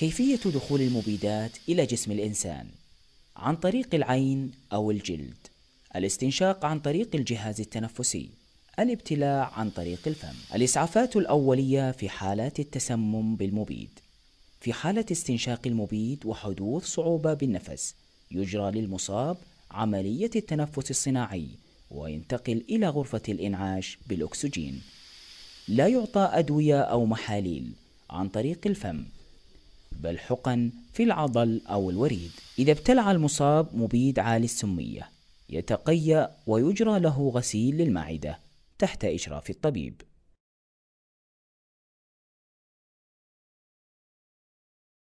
كيفية دخول المبيدات إلى جسم الإنسان عن طريق العين أو الجلد الاستنشاق عن طريق الجهاز التنفسي الابتلاع عن طريق الفم الإسعافات الأولية في حالات التسمم بالمبيد في حالة استنشاق المبيد وحدوث صعوبة بالنفس يجرى للمصاب عملية التنفس الصناعي وينتقل إلى غرفة الإنعاش بالأكسجين لا يعطى أدوية أو محاليل عن طريق الفم بل الحقن في العضل أو الوريد إذا ابتلع المصاب مبيد عالي السمية يتقيأ ويجرى له غسيل للمعدة تحت إشراف الطبيب